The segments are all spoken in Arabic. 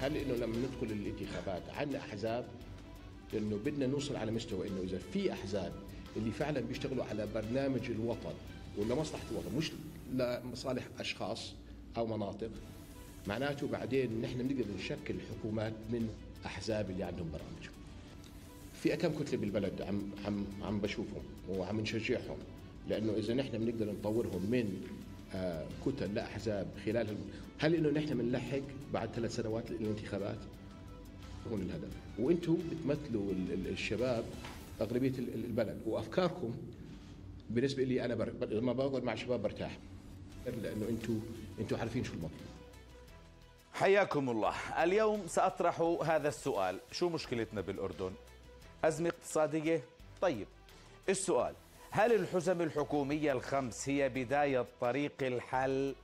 هل انه لما ندخل الانتخابات عندنا احزاب انه بدنا نوصل على مستوى انه اذا في احزاب اللي فعلا بيشتغلوا على برنامج الوطن ولمصلحه الوطن مش لمصالح اشخاص او مناطق معناته بعدين نحن بنقدر نشكل حكومات من احزاب اللي عندهم برامج. في كم كتله بالبلد عم عم عم بشوفهم وعم نشجعهم لانه اذا نحن بنقدر نطورهم من آه، كتل لاحزاب خلال هل انه نحن بنلحق بعد ثلاث سنوات للانتخابات؟ هون الهدف وانتم بتمثلوا الشباب اغلبيه البلد وافكاركم بالنسبه لي انا بر... لما بقعد مع الشباب برتاح لانه انتم انتم عارفين شو المطلوب حياكم الله اليوم ساطرح هذا السؤال شو مشكلتنا بالاردن ازمه اقتصاديه طيب السؤال هل الحزم الحكوميه الخمس هي بدايه طريق الحل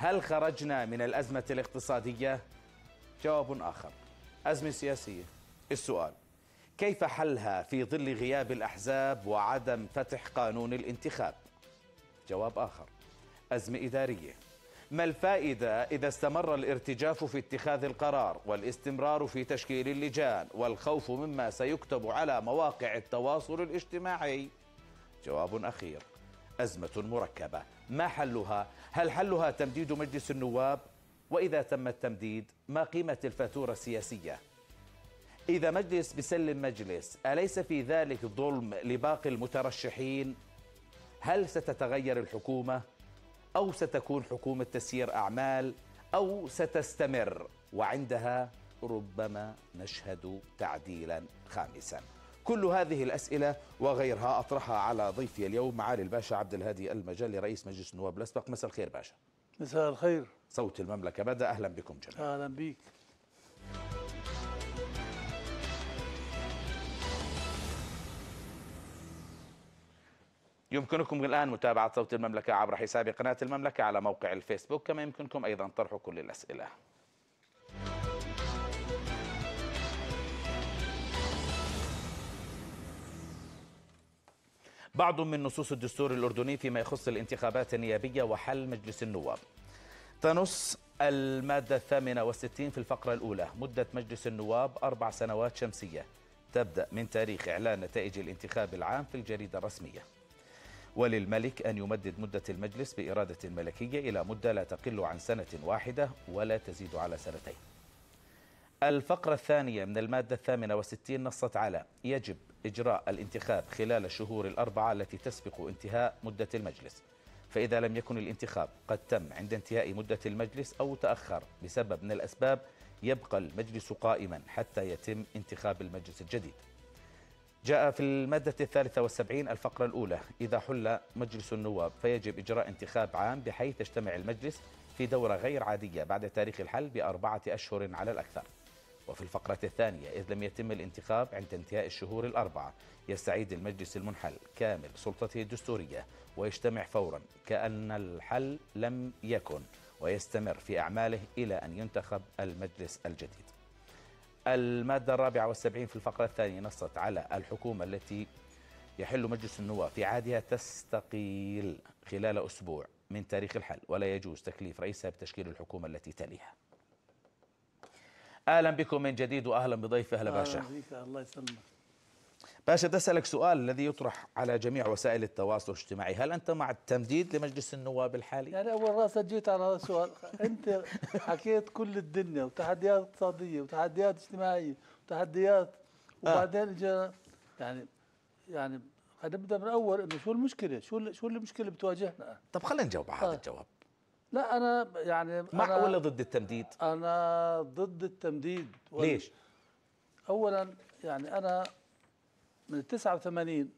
هل خرجنا من الأزمة الاقتصادية؟ جواب آخر أزمة سياسية السؤال كيف حلها في ظل غياب الأحزاب وعدم فتح قانون الانتخاب؟ جواب آخر أزمة إدارية ما الفائدة إذا استمر الارتجاف في اتخاذ القرار والاستمرار في تشكيل اللجان والخوف مما سيكتب على مواقع التواصل الاجتماعي؟ جواب أخير أزمة مركبة ما حلها؟ هل حلها تمديد مجلس النواب؟ وإذا تم التمديد ما قيمة الفاتورة السياسية؟ إذا مجلس بسلم مجلس أليس في ذلك ظلم لباقي المترشحين؟ هل ستتغير الحكومة؟ أو ستكون حكومة تسيير أعمال؟ أو ستستمر؟ وعندها ربما نشهد تعديلا خامسا كل هذه الأسئلة وغيرها أطرحها على ضيفي اليوم معالي الباشا عبد الهادي المجلي رئيس مجلس النواب الأسبق مساء الخير باشا مساء الخير صوت المملكة بدأ أهلا بكم جميعا أهلا بك يمكنكم الآن متابعة صوت المملكة عبر حساب قناة المملكة على موقع الفيسبوك كما يمكنكم أيضا طرح كل الأسئلة بعض من نصوص الدستور الأردني فيما يخص الانتخابات النيابية وحل مجلس النواب تنص المادة الثامنة والستين في الفقرة الأولى مدة مجلس النواب أربع سنوات شمسية تبدأ من تاريخ إعلان نتائج الانتخاب العام في الجريدة الرسمية وللملك أن يمدد مدة المجلس بإرادة الملكية إلى مدة لا تقل عن سنة واحدة ولا تزيد على سنتين الفقرة الثانية من المادة الثامنة والستين نصت على يجب إجراء الانتخاب خلال الشهور الأربعة التي تسبق انتهاء مدة المجلس فإذا لم يكن الانتخاب قد تم عند انتهاء مدة المجلس أو تأخر بسبب من الأسباب يبقى المجلس قائما حتى يتم انتخاب المجلس الجديد جاء في المادة الثالثة والسبعين الفقرة الأولى إذا حل مجلس النواب فيجب إجراء انتخاب عام بحيث يجتمع المجلس في دورة غير عادية بعد تاريخ الحل بأربعة أشهر على الأكثر وفي الفقرة الثانية إذ لم يتم الانتخاب عند انتهاء الشهور الأربعة يستعيد المجلس المنحل كامل سلطته الدستورية ويجتمع فورا كأن الحل لم يكن ويستمر في أعماله إلى أن ينتخب المجلس الجديد المادة الرابعة والسبعين في الفقرة الثانية نصت على الحكومة التي يحل مجلس النواب في عادها تستقيل خلال أسبوع من تاريخ الحل ولا يجوز تكليف رئيسها بتشكيل الحكومة التي تليها اهلا بكم من جديد واهلا بضيفي اهلا باشا اهلا الله يسلمك باشا بدي اسالك سؤال الذي يطرح على جميع وسائل التواصل الاجتماعي، هل انت مع التمديد لمجلس النواب الحالي؟ يعني اول راس جيت على هذا السؤال، انت حكيت كل الدنيا وتحديات اقتصاديه وتحديات اجتماعيه وتحديات آه. وبعدين جاء يعني يعني خلينا نبدا من الاول انه شو المشكله؟ شو شو المشكله اللي بتواجهنا؟ طب خلينا نجاوب على هذا آه. الجواب. لا انا يعني مع أنا ولا ضد التمديد انا ضد التمديد ليش اولا يعني انا من 89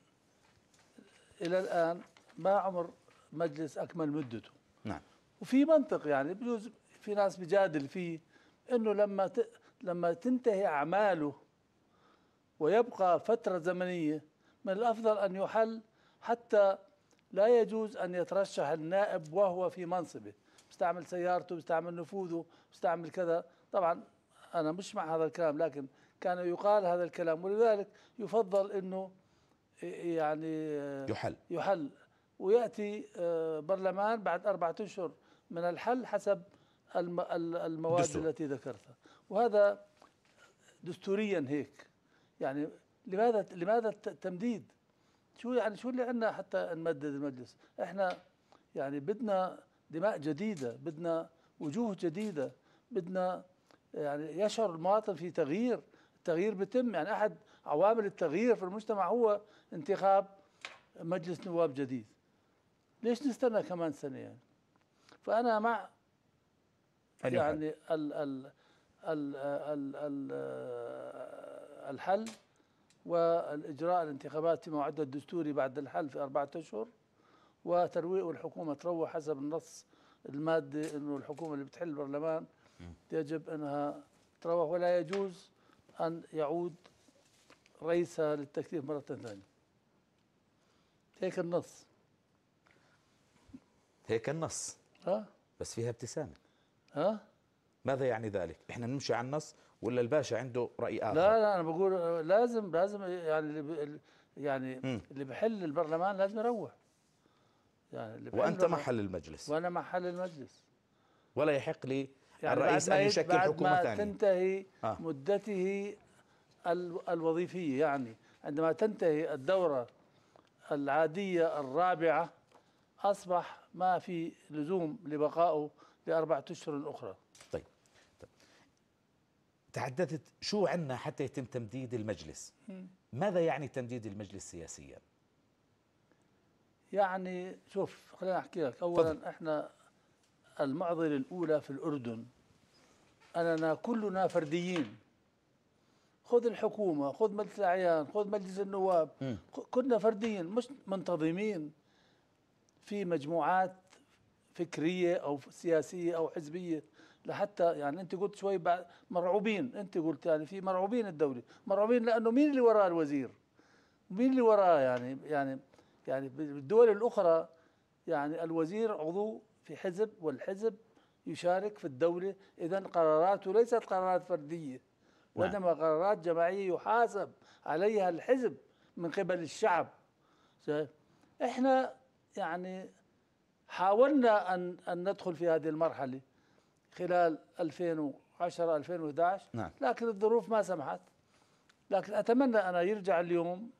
الى الان ما عمر مجلس اكمل مدته نعم وفي منطق يعني بجوز في ناس بجادل فيه انه لما ت... لما تنتهي اعماله ويبقى فتره زمنيه من الافضل ان يحل حتى لا يجوز ان يترشح النائب وهو في منصبه بيستعمل سيارته بيستعمل نفوذه بيستعمل كذا طبعا أنا مش مع هذا الكلام لكن كان يقال هذا الكلام ولذلك يفضل أنه يعني يحل يحل ويأتي آه، برلمان بعد أربعة أشهر من الحل حسب المواد دستور. التي ذكرتها وهذا دستوريا هيك يعني لماذا لماذا التمديد شو يعني شو اللي عندنا حتى نمدد المجلس احنا يعني بدنا دماء جديدة بدنا وجوه جديدة بدنا يعني يشعر المواطن في تغيير التغيير بيتم يعني أحد عوامل التغيير في المجتمع هو انتخاب مجلس نواب جديد ليش نستنى كمان سنة يعني فأنا مع يعني ال ال ال ال ال الحل والإجراء الانتخابات في موعد الدستوري بعد الحل في أربعة أشهر وترويق الحكومة تروح حسب النص المادي أنه الحكومة اللي بتحل البرلمان يجب أنها تروح ولا يجوز أن يعود رئيسها للتكليف مرة ثانية هيك النص هيك النص ها بس فيها ابتسامة ها ماذا يعني ذلك؟ احنا نمشي على النص ولا الباشا عنده رأي آخر؟ لا لا أنا بقول لازم لازم يعني اللي يعني م. اللي بحل البرلمان لازم يروح يعني وانت محل المجلس وانا محل المجلس ولا يحق لي يعني الرئيس ان يشكل حكومه ثانيه تنتهي آه. مدته الوظيفيه يعني عندما تنتهي الدوره العاديه الرابعه اصبح ما في لزوم لبقائه لاربعه اشهر اخرى. طيب. طيب. تحدثت شو عندنا حتى يتم تمديد المجلس؟ ماذا يعني تمديد المجلس سياسيا؟ يعني شوف خليني احكي لك اولا فضل. احنا المعضله الاولى في الاردن اننا كلنا فرديين خذ الحكومه خذ مجلس الاعيان خذ مجلس النواب م. كنا فرديين مش منتظمين في مجموعات فكريه او سياسيه او حزبيه لحتى يعني انت قلت شوي بعد مرعوبين انت قلت يعني في مرعوبين الدوله مرعوبين لانه مين اللي وراء الوزير مين اللي وراء يعني يعني يعني بالدول الأخرى يعني الوزير عضو في حزب والحزب يشارك في الدولة إذا قراراته ليست قرارات فردية نعم. وإنما قرارات جماعية يحاسب عليها الحزب من قبل الشعب إحنا يعني حاولنا أن, أن ندخل في هذه المرحلة خلال 2010 2011 نعم. لكن الظروف ما سمحت لكن أتمنى أنا يرجع اليوم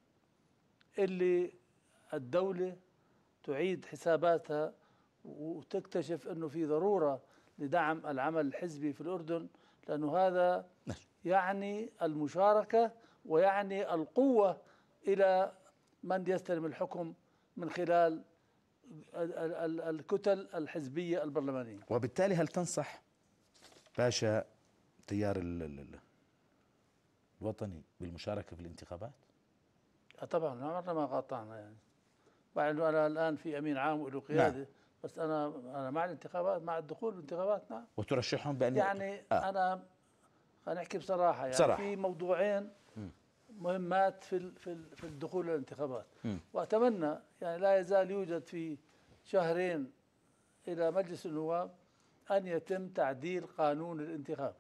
اللي الدولة تعيد حساباتها وتكتشف أنه في ضرورة لدعم العمل الحزبي في الأردن لأنه هذا نعم. يعني المشاركة ويعني القوة إلى من يستلم الحكم من خلال الكتل الحزبية البرلمانية وبالتالي هل تنصح باشا تيار الوطني بالمشاركة في الانتخابات؟ طبعا عمرنا ما قاطعنا يعني مع انه انا الان في امين عام وله نعم. قياده نعم. بس انا انا مع الانتخابات مع الدخول بالانتخابات نعم وترشحهم بان يعني آه. انا خلينا نحكي بصراحه يعني بصراحة. في موضوعين مهمات في في في الدخول للانتخابات واتمنى يعني لا يزال يوجد في شهرين الى مجلس النواب ان يتم تعديل قانون الانتخاب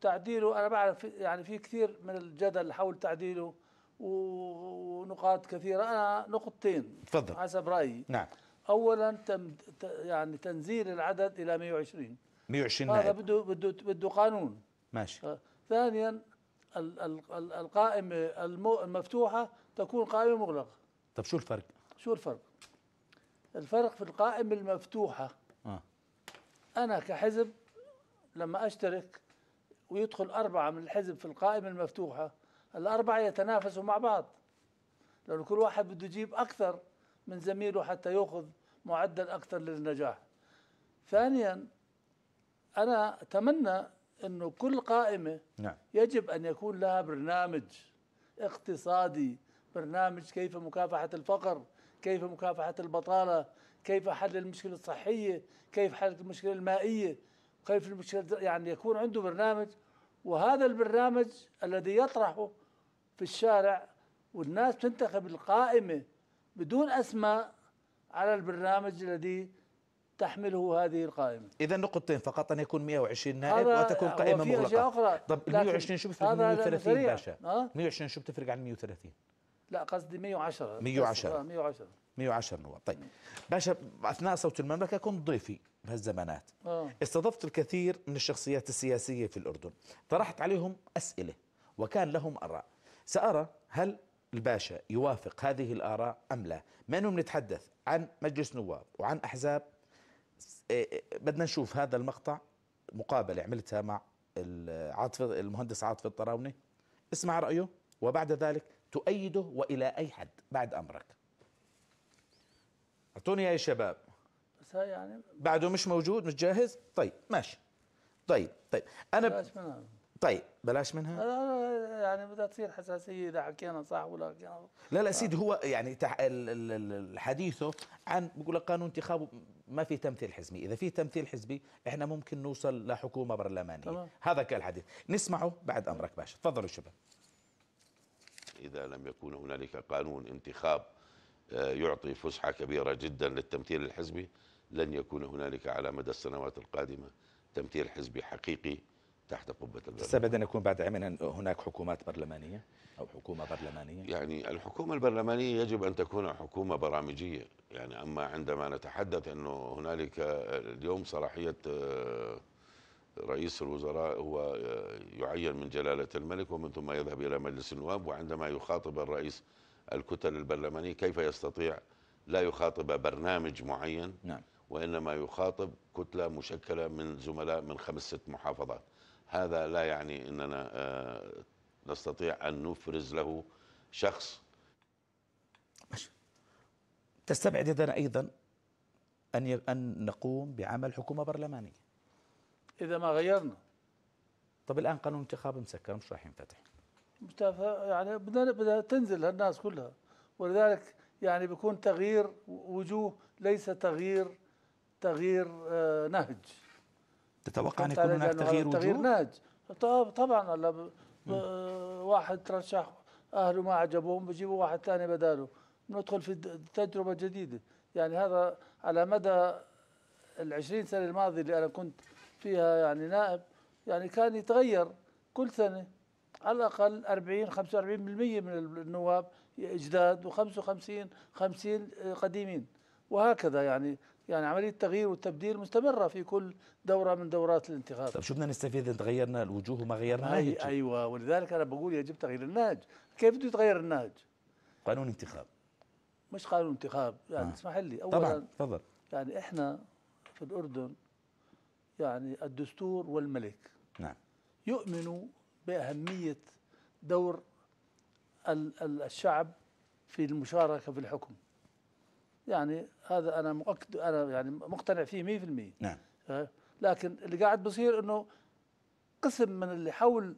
تعديله انا بعرف يعني في كثير من الجدل حول تعديله ونقاط كثيرة أنا نقطتين تفضل حسب رأيي نعم أولا تم يعني تنزيل العدد إلى 120 120 هذا بده بده بده قانون ماشي آه، ثانيا القائمة المفتوحة تكون قائمة مغلقة طب شو الفرق؟ شو الفرق؟ الفرق في القائمة المفتوحة آه. أنا كحزب لما أشترك ويدخل أربعة من الحزب في القائمة المفتوحة الأربعة يتنافسوا مع بعض لأن كل واحد بده يجيب أكثر من زميله حتى يأخذ معدل أكثر للنجاح ثانيا أنا أتمنى أنه كل قائمة نعم. يجب أن يكون لها برنامج اقتصادي برنامج كيف مكافحة الفقر كيف مكافحة البطالة كيف حل المشكلة الصحية كيف حل المشكلة المائية كيف المشكلة يعني يكون عنده برنامج وهذا البرنامج الذي يطرحه في الشارع والناس تنتخب القائمة بدون أسماء على البرنامج الذي تحمله هذه القائمة إذا نقطتين فقط أن يكون 120 نائب وتكون قائمة مغلقة أشياء أخرى طب 120 شو بتفرق عن 130 باشا 120 شو بتفرق عن 130 لا قصدي 110 110 110 110 نواب طيب باشا اثناء صوت المملكه كنت ضيفي بهالزمانات آه. استضفت الكثير من الشخصيات السياسيه في الاردن طرحت عليهم اسئله وكان لهم اراء سأرى هل الباشا يوافق هذه الآراء أم لا منهم نتحدث عن مجلس نواب وعن أحزاب إيه، إيه، بدنا نشوف هذا المقطع مقابلة عملتها مع عاطف المهندس عاطف الطراوني اسمع رأيه وبعد ذلك تؤيده وإلى أي حد بعد أمرك أعطوني يا شباب بس يعني بعده مش موجود مش جاهز طيب ماشي طيب طيب أنا طيب بلاش منها يعني بدها تصير حساسيه اذا حكينا صح ولا حكينا لا لا سيدي هو يعني الحديثه حديثه عن بقول لك قانون انتخاب ما في تمثيل حزبي اذا في تمثيل حزبي احنا ممكن نوصل لحكومه برلمانيه طبعا. هذا كان الحديث نسمعه بعد امرك باشا تفضلوا شباب اذا لم يكون هنالك قانون انتخاب آه، يعطي فسحه كبيره جدا للتمثيل الحزبي لن يكون هنالك على مدى السنوات القادمه تمثيل حزبي حقيقي تحت قبة البرلمان تستبعد أن يكون بعد عام هناك حكومات برلمانية أو حكومة برلمانية يعني الحكومة البرلمانية يجب أن تكون حكومة برامجية يعني أما عندما نتحدث أنه هنالك اليوم صلاحية آه، رئيس الوزراء هو آه، يعين من جلالة الملك ومن ثم يذهب إلى مجلس النواب وعندما يخاطب الرئيس الكتل البرلمانية كيف يستطيع لا يخاطب برنامج معين نعم. وإنما يخاطب كتلة مشكلة من زملاء من خمس ست محافظات هذا لا يعني أننا آه، نستطيع أن نفرز له شخص ماشي. تستبعد اذا أيضا أن أن نقوم بعمل حكومة برلمانية إذا ما غيرنا طب الآن قانون الانتخاب مسكر مش راح ينفتح يعني بدنا بدها تنزل هالناس كلها ولذلك يعني بيكون تغيير وجوه ليس تغيير تغيير آه، نهج تتوقع ان يكون هناك تغيير تغيير ناج طبعا هلا واحد ترشح اهله ما عجبهم بجيبوا واحد ثاني بداله ندخل في تجربه جديده يعني هذا على مدى ال 20 سنه الماضيه اللي انا كنت فيها يعني نائب يعني كان يتغير كل سنه على الاقل 40 45% من النواب جداد و55 50 قديمين وهكذا يعني يعني عملية التغيير والتبديل مستمرة في كل دورة من دورات الانتخاب طب شو بدنا نستفيد اذا تغيرنا الوجوه وما غيرنا أي أيوة ولذلك أنا بقول يجب تغيير النهج كيف بده يتغير النهج قانون انتخاب مش قانون انتخاب يعني آه. اسمح آه. لي أولا طبعا تفضل يعني إحنا في الأردن يعني الدستور والملك نعم يؤمنوا بأهمية دور الشعب في المشاركة في الحكم يعني هذا انا مؤكد انا يعني مقتنع فيه 100% نعم لكن اللي قاعد بصير انه قسم من اللي حول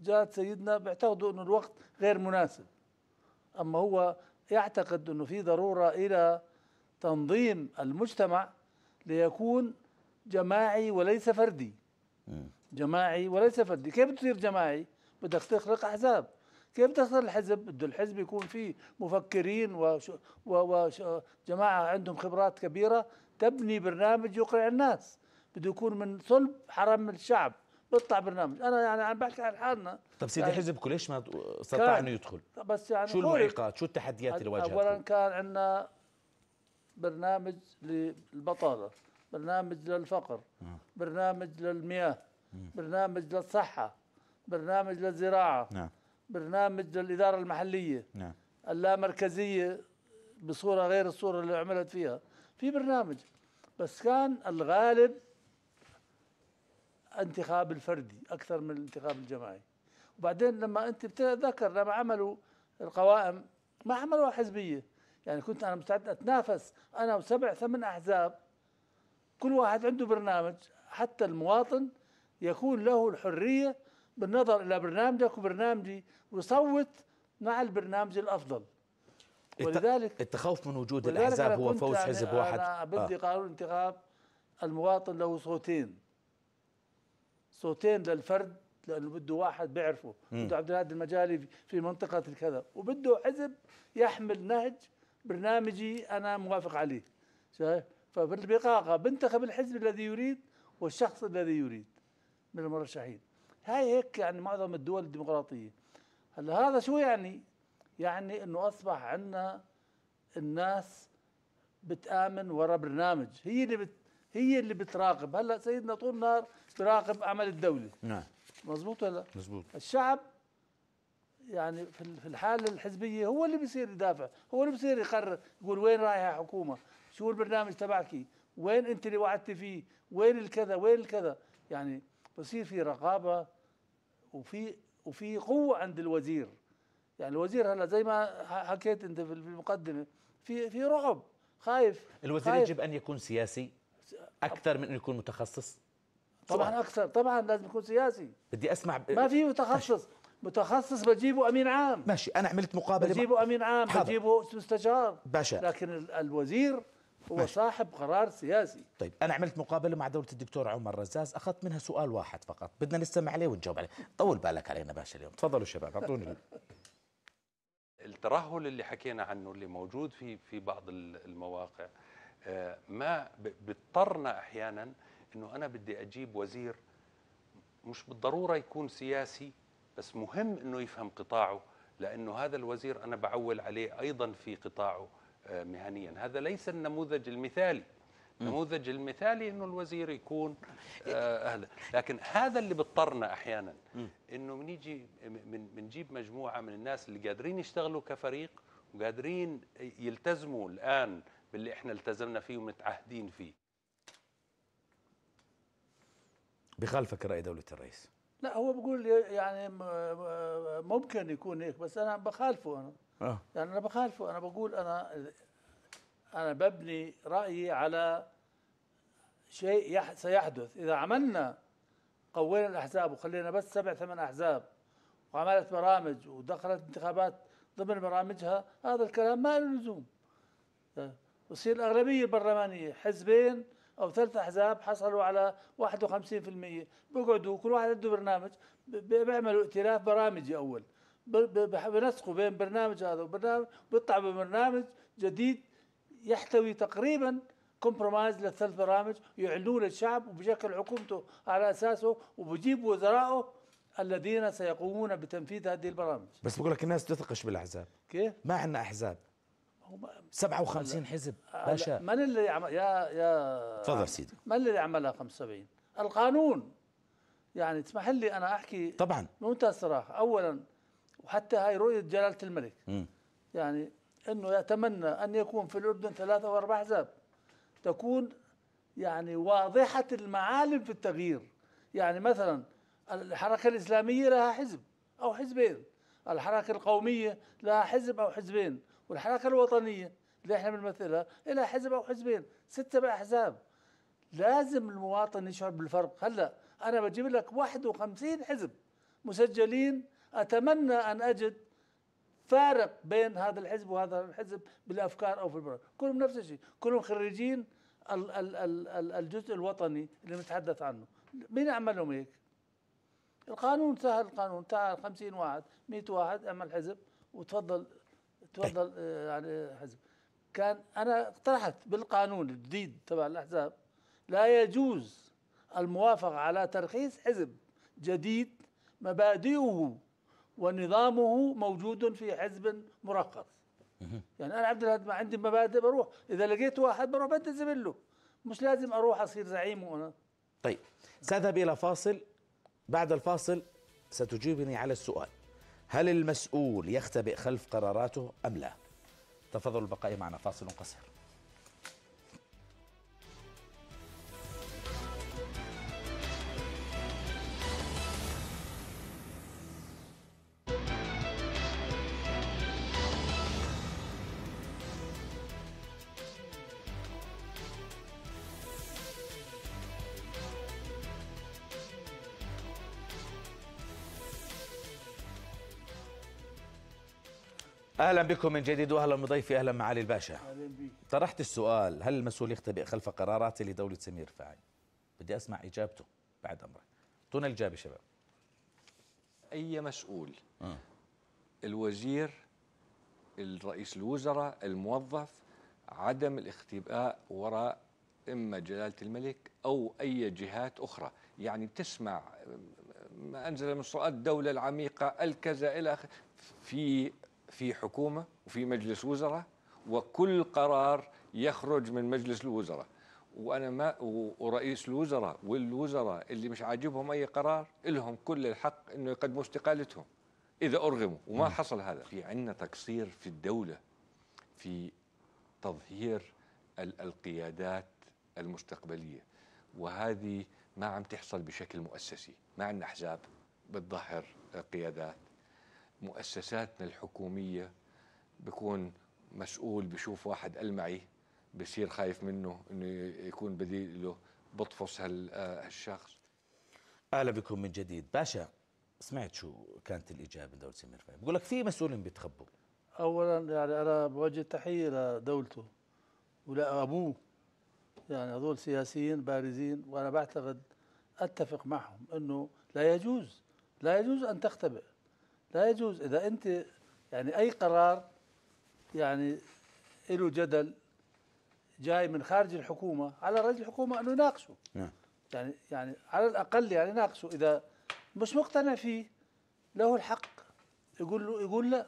جاد سيدنا بيعتقدوا انه الوقت غير مناسب اما هو يعتقد انه في ضروره الى تنظيم المجتمع ليكون جماعي وليس فردي جماعي وليس فردي كيف بتصير جماعي بدك تخلق احزاب كيف تصل الحزب بده الحزب يكون فيه مفكرين وجماعة عندهم خبرات كبيرة تبني برنامج يقنع الناس بده يكون من صلب حرم الشعب بيطلع برنامج انا يعني عم بحكي عن حالنا طيب سيدي يعني حزبكم ليش ما استطاع انه يدخل بس يعني شو المعيقات شو التحديات اللي واجهتكم اولا كان عندنا برنامج للبطاله برنامج للفقر برنامج للمياه برنامج للصحه برنامج للزراعه نعم برنامج للإدارة المحلية نعم. اللامركزية بصورة غير الصورة اللي عملت فيها في برنامج بس كان الغالب انتخاب الفردي أكثر من الانتخاب الجماعي وبعدين لما أنت بتتذكر لما عملوا القوائم ما عملوا حزبية يعني كنت أنا مستعد أتنافس أنا وسبع ثمان أحزاب كل واحد عنده برنامج حتى المواطن يكون له الحرية بالنظر الى برنامجك وبرنامجي وصوت مع البرنامج الافضل ولذلك التخوف من وجود الاحزاب هو فوز يعني حزب واحد انا بدي آه. قانون انتخاب المواطن له صوتين صوتين للفرد لانه بده واحد بيعرفه بده عبد الهادي المجالي في منطقه الكذا وبده حزب يحمل نهج برنامجي انا موافق عليه شايف فبالبقاقه بنتخب الحزب الذي يريد والشخص الذي يريد من المرشحين هاي هيك يعني معظم الدول الديمقراطيه هلا هذا شو يعني يعني انه اصبح عندنا الناس بتآمن ورا برنامج هي اللي بت هي اللي بتراقب هلا سيدنا طول النهار بيراقب عمل الدوله نعم مزبوط ولا مزبوط الشعب يعني في الحاله الحزبيه هو اللي بيصير يدافع هو اللي بيصير يقرر يقول وين رايحه الحكومه شو البرنامج تبعك وين انت اللي وعدتي فيه وين الكذا وين الكذا يعني بصير في رقابه وفي وفي قوه عند الوزير يعني الوزير هلا زي ما حكيت انت في المقدمه في في رعب خايف الوزير خايف. يجب ان يكون سياسي اكثر من انه يكون متخصص طبعا اكثر طبعا لازم يكون سياسي بدي اسمع ب... ما في متخصص متخصص بجيبه امين عام ماشي انا عملت مقابله بجيبه امين عام حاضر. بجيبه مستشار باشا لكن الوزير هو ماشي. صاحب قرار سياسي طيب انا عملت مقابله مع دوله الدكتور عمر رزاز اخذت منها سؤال واحد فقط بدنا نستمع عليه ونجاوب عليه طول بالك علينا باشا اليوم تفضلوا شباب اعطوني الترهل اللي حكينا عنه اللي موجود في في بعض المواقع آه، ما بيضطرنا احيانا انه انا بدي اجيب وزير مش بالضروره يكون سياسي بس مهم انه يفهم قطاعه لانه هذا الوزير انا بعول عليه ايضا في قطاعه آه، مهنيا هذا ليس النموذج المثالي النموذج المثالي انه الوزير يكون اهلا لكن هذا اللي بيضطرنا احيانا انه بنيجي بنجيب مجموعه من الناس اللي قادرين يشتغلوا كفريق وقادرين يلتزموا الان باللي احنا التزمنا فيه ومتعهدين فيه بخالفك راي دوله الرئيس لا هو بقول يعني ممكن يكون هيك بس انا بخالفه انا آه. يعني انا بخالفه انا بقول انا انا ببني رايي على شيء يح سيحدث اذا عملنا قوينا الاحزاب وخلينا بس سبع ثمان احزاب وعملت برامج ودخلت انتخابات ضمن برامجها هذا الكلام ما له لزوم بصير آه. الاغلبيه البرلمانيه حزبين او ثلاث احزاب حصلوا على 51% بيقعدوا كل واحد عنده برنامج بيعملوا ائتلاف برامجي اول بنسقوا بين برنامج هذا وبرنامج بيطلع ببرنامج جديد يحتوي تقريبا كومبرومايز للثلاث برامج يعلنوه للشعب وبشكل حكومته على اساسه وبجيب وزرائه الذين سيقومون بتنفيذ هذه البرامج بس بقول لك الناس تثقش بالاحزاب كيف؟ ما عندنا احزاب 57 حزب آه، باشا من اللي عمل يا يا تفضل سيدي من اللي عملها 75 القانون يعني اسمح لي انا احكي طبعا بمنتهى الصراحه اولا وحتى هاي رؤية جلالة الملك م. يعني أنه يتمنى أن يكون في الأردن ثلاثة وأربع أحزاب تكون يعني واضحة المعالم في التغيير يعني مثلا الحركة الإسلامية لها حزب أو حزبين الحركة القومية لها حزب أو حزبين والحركة الوطنية اللي احنا بنمثلها لها حزب أو حزبين ست سبع أحزاب لازم المواطن يشعر بالفرق هلا أنا بجيب لك 51 حزب مسجلين أتمنى أن أجد فارق بين هذا الحزب وهذا الحزب بالافكار او في كلهم نفس الشيء، كلهم خريجين الجزء الوطني اللي نتحدث عنه، مين عمل لهم هيك؟ القانون سهل القانون تعال 50 واحد 100 واحد اعمل حزب وتفضل تفضل آه، يعني حزب كان انا اقترحت بالقانون الجديد تبع الاحزاب لا يجوز الموافقه على ترخيص حزب جديد مبادئه ونظامه موجود في حزب مرخص يعني انا عبد الهادي عندي مبادئ بروح اذا لقيت واحد بروح بلتزم له مش لازم اروح اصير زعيمه وانا طيب سأذهب إلى فاصل بعد الفاصل ستجيبني على السؤال هل المسؤول يختبئ خلف قراراته أم لا تفضلوا البقاء معنا فاصل قصير اهلا بكم من جديد واهلا بضيفي اهلا معالي الباشا اهلا بك طرحت السؤال هل المسؤول يختبئ خلف قراراته لدوله سمير فاعل؟ بدي اسمع اجابته بعد امرك اعطونا الاجابه شباب اي مسؤول أه. الوزير الرئيس الوزراء الموظف عدم الاختباء وراء اما جلاله الملك او اي جهات اخرى يعني تسمع ما انزل من السلطات الدوله العميقه الكذا الى في في حكومه وفي مجلس وزراء وكل قرار يخرج من مجلس الوزراء وانا ما ورئيس الوزراء والوزراء اللي مش عاجبهم اي قرار لهم كل الحق انه يقدموا استقالتهم اذا ارغموا وما حصل هذا في عندنا تقصير في الدوله في تظهير القيادات المستقبليه وهذه ما عم تحصل بشكل مؤسسي ما عندنا احزاب بتظهر قيادات مؤسساتنا الحكوميه بكون مسؤول بشوف واحد المعي بصير خايف منه انه يكون بديل له بطفص هالشخص اهلا بكم من جديد باشا سمعت شو كانت الاجابه دوله سمير فهمي بقول لك في مسؤولين بيتخبوا اولا يعني انا بوجه تحيه لدولته ولابوه يعني هذول سياسيين بارزين وانا بعتقد اتفق معهم انه لا يجوز لا يجوز ان تختبئ لا يجوز إذا أنت يعني أي قرار يعني له جدل جاي من خارج الحكومة على رئيس الحكومة أنه يناقشه نعم. يعني يعني على الأقل يعني يناقشه إذا مش مقتنع فيه له الحق يقول له يقول لا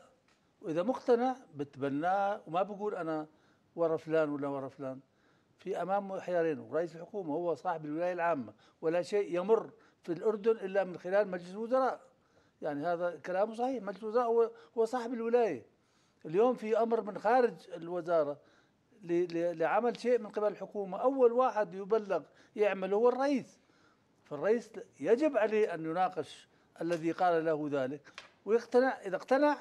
وإذا مقتنع بتبناه وما بقول أنا ورا فلان ولا ورا فلان في أمامه خيارين ورئيس الحكومة هو صاحب الولاية العامة ولا شيء يمر في الأردن إلا من خلال مجلس الوزراء يعني هذا كلامه صحيح مجلس الوزراء هو, هو صاحب الولايه اليوم في امر من خارج الوزاره لعمل شيء من قبل الحكومه اول واحد يبلغ يعمل هو الرئيس فالرئيس يجب عليه ان يناقش الذي قال له ذلك ويقتنع اذا اقتنع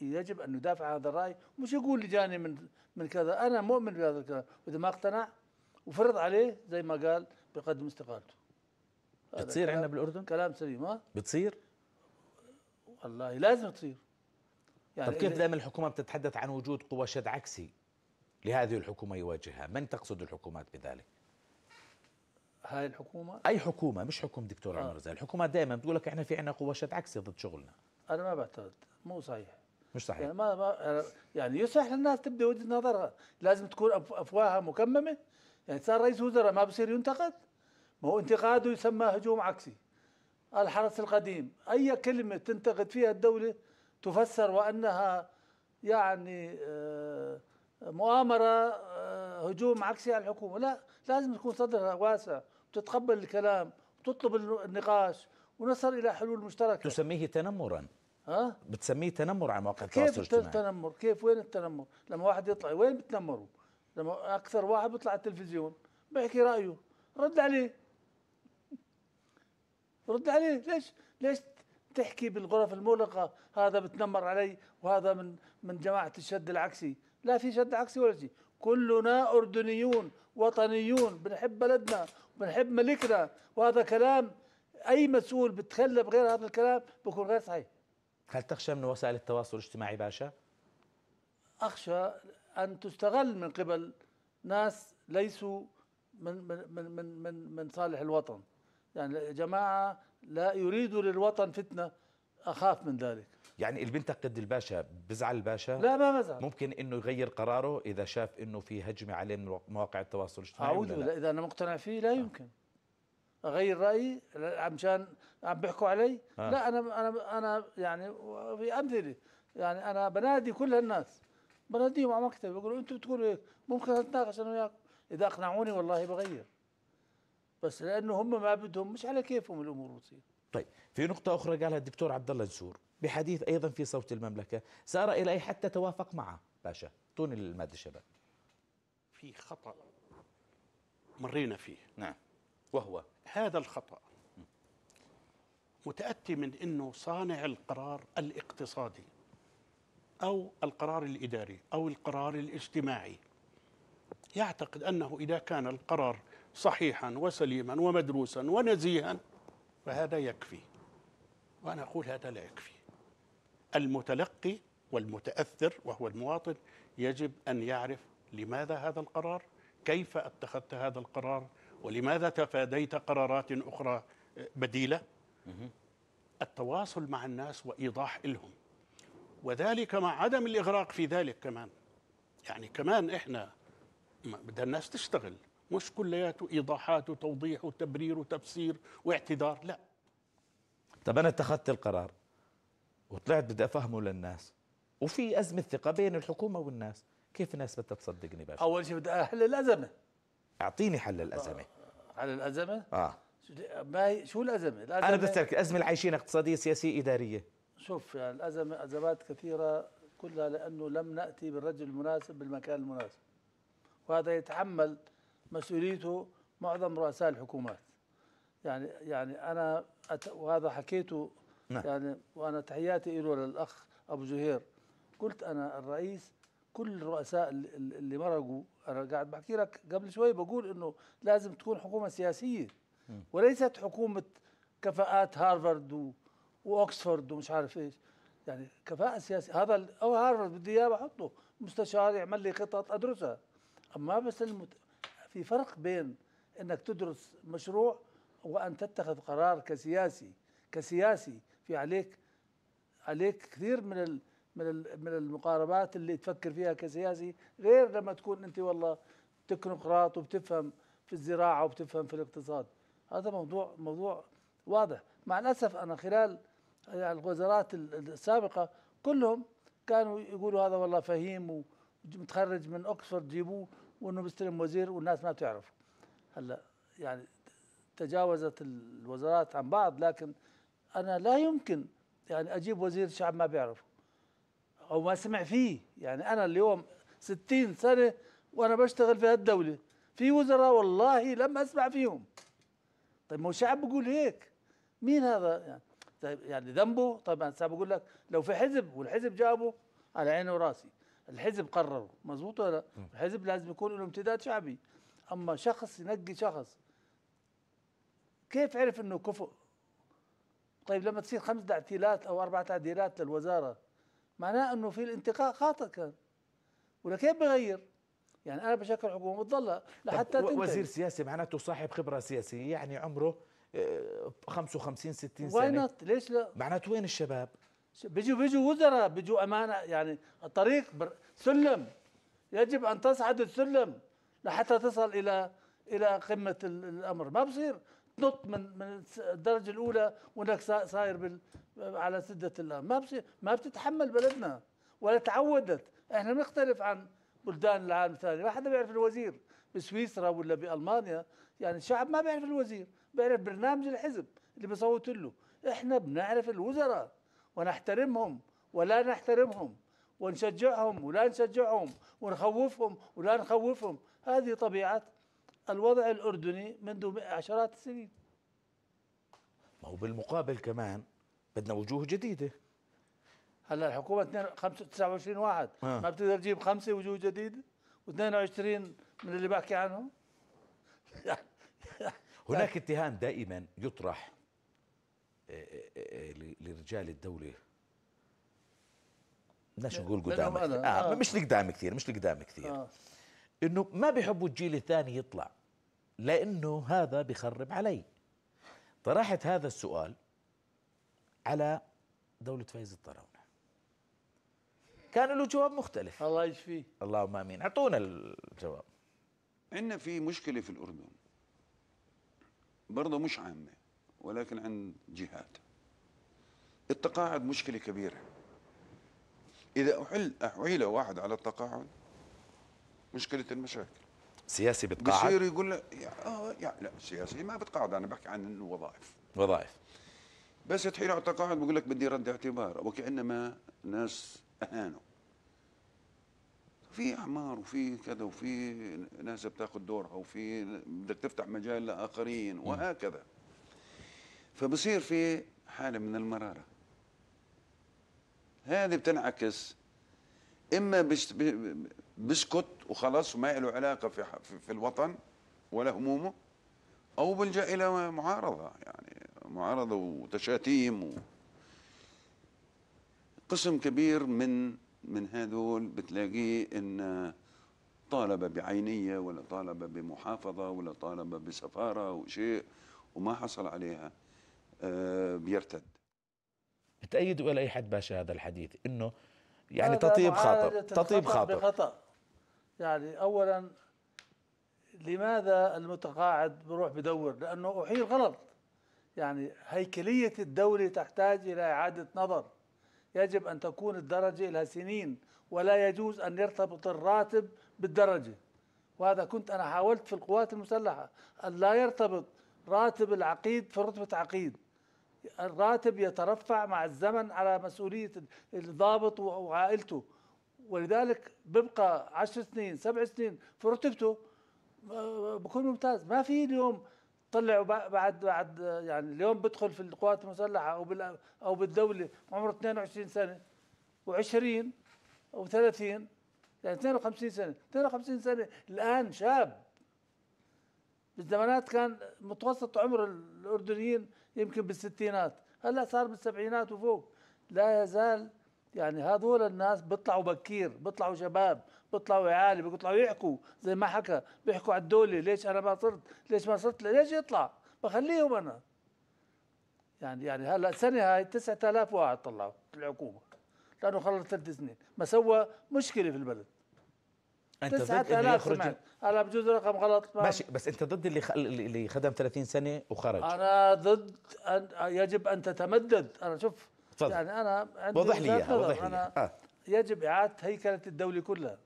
يجب ان يدافع هذا الراي مش يقول لجاني جاني من من كذا انا مؤمن بهذا الكلام واذا ما اقتنع وفرض عليه زي ما قال بقدم استقالته بتصير عندنا بالاردن كلام سليم ها بتصير الله لازم تصير يعني طب كيف دائما الحكومة بتتحدث عن وجود قوى شد عكسي لهذه الحكومة يواجهها من تقصد الحكومات بذلك هاي الحكومة أي حكومة مش حكومة دكتور آه. عمر زي الحكومة دائما بتقول لك إحنا في عنا قوى شد عكسي ضد شغلنا أنا ما بعتقد مو صحيح مش صحيح يعني ما, ما يعني يصح للناس تبدي وجهه نظرها لازم تكون افواهها مكممه يعني صار رئيس وزراء ما بصير ينتقد ما هو انتقاده يسمى هجوم عكسي الحرس القديم أي كلمة تنتقد فيها الدولة تفسر وأنها يعني آه، مؤامرة آه، هجوم عكسي يعني على الحكومة لا لازم تكون صدرها واسع وتتقبل الكلام وتطلب النقاش ونصل إلى حلول مشتركة تسميه تنمرا ها؟ بتسميه تنمر على مواقع التواصل الاجتماعي كيف التنمر؟ كيف وين التنمر؟ لما واحد يطلع وين بتنمروا؟ لما اكثر واحد بيطلع على التلفزيون بيحكي رايه رد عليه رد عليه ليش ليش تحكي بالغرف المغلقة هذا بتنمر علي وهذا من من جماعة الشد العكسي لا في شد عكسي ولا شيء كلنا أردنيون وطنيون بنحب بلدنا بنحب ملكنا وهذا كلام أي مسؤول بتخلى بغير هذا الكلام بكون غير صحيح هل تخشى من وسائل التواصل الاجتماعي باشا؟ أخشى أن تستغل من قبل ناس ليسوا من من من من, من صالح الوطن يعني جماعة لا يريدوا للوطن فتنة أخاف من ذلك يعني البنت قد الباشا بزعل الباشا لا ما بزعل ممكن انه يغير قراره اذا شاف انه في هجمه عليه من مواقع التواصل الاجتماعي اعوذ بالله اذا انا مقتنع فيه لا آه. يمكن اغير رايي عشان عم بيحكوا علي آه. لا انا انا انا يعني في امثله يعني انا بنادي كل الناس بناديهم على مكتب بقولوا انتم بتقولوا هيك إيه؟ ممكن نتناقش انا وياكم اذا اقنعوني والله بغير بس لانه هم ما بدهم مش على كيفهم الامور بتصير طيب في نقطة أخرى قالها الدكتور عبد الله الزور بحديث أيضا في صوت المملكة سار أي حتى توافق معه باشا أعطوني المادة الشباب في خطأ مرينا فيه نعم وهو هذا الخطأ متأتي من أنه صانع القرار الاقتصادي أو القرار الإداري أو القرار الاجتماعي يعتقد أنه إذا كان القرار صحيحا وسليما ومدروسا ونزيها فهذا يكفي وأنا أقول هذا لا يكفي المتلقي والمتأثر وهو المواطن يجب أن يعرف لماذا هذا القرار كيف اتخذت هذا القرار ولماذا تفاديت قرارات أخرى بديلة التواصل مع الناس وإيضاح لهم وذلك مع عدم الإغراق في ذلك كمان يعني كمان إحنا بدنا الناس تشتغل مش كلياته ايضاحات وتوضيح وتبرير وتفسير واعتذار لا طب انا اتخذت القرار وطلعت بدي افهمه للناس وفي ازمه ثقه بين الحكومه والناس كيف الناس بدها تصدقني باشا اول شيء بدي احل الازمه اعطيني حل الازمه آه. حل الازمه اه ما هي شو الازمه, الأزمة انا بدي اسالك الازمه اللي عايشينها اقتصاديه سياسيه اداريه شوف يعني الازمه ازمات كثيره كلها لانه لم ناتي بالرجل المناسب بالمكان المناسب وهذا يتحمل مسؤوليته معظم رؤساء الحكومات يعني يعني انا أت... وهذا حكيته نعم. يعني وانا تحياتي له للاخ ابو زهير قلت انا الرئيس كل الرؤساء اللي مرقوا انا قاعد بحكي لك قبل شوي بقول انه لازم تكون حكومه سياسيه وليست حكومه كفاءات هارفارد و... واوكسفورد ومش عارف ايش يعني كفاءه سياسيه هذا او هارفارد بدي اياه بحطه مستشار يعمل لي خطط ادرسها اما بس المت... في فرق بين انك تدرس مشروع وان تتخذ قرار كسياسي كسياسي في عليك عليك كثير من ال من ال من المقاربات اللي تفكر فيها كسياسي غير لما تكون انت والله تكنوقراط وبتفهم في الزراعه وبتفهم في الاقتصاد هذا موضوع موضوع واضح مع الاسف انا خلال يعني الوزارات السابقه كلهم كانوا يقولوا هذا والله فهيم ومتخرج من اوكسفورد جيبوه وانه بيستلم وزير والناس ما تعرف هلا يعني تجاوزت الوزارات عن بعض لكن انا لا يمكن يعني اجيب وزير شعب ما بيعرفه او ما سمع فيه يعني انا اليوم 60 سنه وانا بشتغل في هالدوله في وزراء والله لم اسمع فيهم طيب ما هو الشعب بيقول هيك مين هذا يعني طيب يعني ذنبه طبعا انا بقول لك لو في حزب والحزب جابه على عيني وراسي الحزب قرره مزبوط ولا لا الحزب لازم يكون له امتداد شعبي اما شخص ينقي شخص كيف عرف انه كفؤ طيب لما تصير خمس تعديلات او اربع تعديلات للوزاره معناه انه في الانتقاء خاطئ كان ولا كيف بغير يعني انا بشكل حكومه بتضلها لحتى تنتهي وزير سياسي معناته صاحب خبره سياسيه يعني عمره 55 آه، 60 سنه وينت ليش لا معناته وين الشباب بيجوا بيجوا وزراء بيجوا امانه يعني الطريق بر... سلم يجب ان تصعد السلم لحتى تصل الى الى قمه الامر ما بصير تنط من من الدرجه الاولى وانك صاير بال... على سده الله ما بصير ما بتتحمل بلدنا ولا تعودت احنا بنختلف عن بلدان العالم الثاني ما حدا بيعرف الوزير بسويسرا ولا بالمانيا يعني الشعب ما بيعرف الوزير بيعرف برنامج الحزب اللي بصوت له احنا بنعرف الوزراء ونحترمهم ولا نحترمهم ونشجعهم ولا نشجعهم ونخوفهم ولا نخوفهم هذه طبيعة الوضع الأردني منذ عشرات السنين ما هو بالمقابل كمان بدنا وجوه جديدة هلا الحكومة 29 واحد آه. ما بتقدر تجيب خمسة وجوه جديدة و22 من اللي بحكي عنهم هناك اتهام دائما يطرح لرجال الدوله بدناش نقول قدام آه, آه. مش لقدام كثير مش لقدام كثير آه. انه ما بيحبوا الجيل الثاني يطلع لانه هذا بخرب علي طرحت هذا السؤال على دولة فايز الطراونة كان له جواب مختلف الله يشفيه اللهم امين اعطونا الجواب عندنا في مشكلة في الأردن برضه مش عامة ولكن عند جهات التقاعد مشكلة كبيرة إذا أحل أحيل واحد على التقاعد مشكلة المشاكل سياسي بتقاعد بصير يقول له آه يا لا سياسي ما بتقاعد أنا بحكي عن الوظائف وظائف بس تحيل على التقاعد بقول لك بدي رد اعتبار وكأنما ناس أهانوا في اعمار وفي كذا وفي ناس بتاخذ دورها وفي بدك تفتح مجال لاخرين وهكذا فبصير في حالة من المرارة هذه بتنعكس إما بسكت وخلاص وما له علاقة في, في الوطن ولا همومه أو بلجأ إلى معارضة يعني معارضة وتشاتيم و قسم كبير من من هذول بتلاقيه إن طالب بعينية ولا طالب بمحافظة ولا طالب بسفارة وشيء وما حصل عليها آه، بيرتد بتأيدوا إلى أي حد باشا هذا الحديث إنه يعني تطيب خاطر تطيب خاطر بخطأ. يعني أولا لماذا المتقاعد بروح بدور لأنه أحيل غلط يعني هيكلية الدولة تحتاج إلى إعادة نظر يجب أن تكون الدرجة لها سنين ولا يجوز أن يرتبط الراتب بالدرجة وهذا كنت أنا حاولت في القوات المسلحة أن لا يرتبط راتب العقيد في رتبة عقيد الراتب يترفع مع الزمن على مسؤولية الضابط وعائلته ولذلك بيبقى عشر سنين سبع سنين في رتبته آه، بكون ممتاز ما في اليوم طلعوا بعد بعد يعني اليوم بدخل في القوات المسلحة أو بال أو بالدولة عمره 22 سنة و20 و 30 يعني 52 سنة 52 سنة الآن شاب بالزمانات كان متوسط عمر الأردنيين يمكن بالستينات هلا صار بالسبعينات وفوق لا يزال يعني هذول الناس بيطلعوا بكير بيطلعوا شباب بيطلعوا عالي بيطلعوا يحكوا زي ما حكى بيحكوا على الدولة ليش أنا ما صرت ليش ما صرت ليش يطلع بخليهم أنا يعني يعني هلا السنة هاي 9000 واحد طلعوا الحكومة لأنه خلص ثلاث سنين ما سوى مشكلة في البلد انت ضد اللي يخرج انا بجوز رقم غلط ماشي بس انت ضد اللي خ... اللي خدم 30 سنه وخرج انا ضد أن يجب ان تتمدد انا شوف فضل. يعني انا عندي وضح لي اياها وضح لي آه. يجب اعاده هيكله الدوله كلها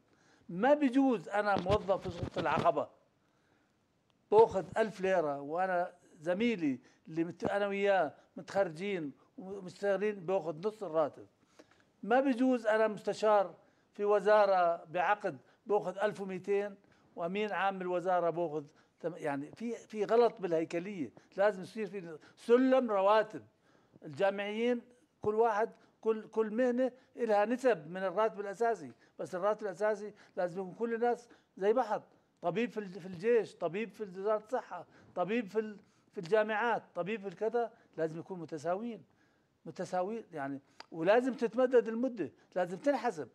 ما بيجوز انا موظف في سلطه العقبه باخذ ألف ليره وانا زميلي اللي مت... انا وياه متخرجين ومشتغلين باخذ نص الراتب ما بيجوز انا مستشار في وزاره بعقد باخذ 1200 وامين عام الوزاره باخذ يعني في في غلط بالهيكليه لازم يصير في سلم رواتب الجامعيين كل واحد كل كل مهنه لها نسب من الراتب الاساسي بس الراتب الاساسي لازم يكون كل الناس زي بعض طبيب في الجيش طبيب في وزاره الصحه طبيب في في الجامعات طبيب في الكذا لازم يكون متساويين متساويين يعني ولازم تتمدد المده لازم تنحسب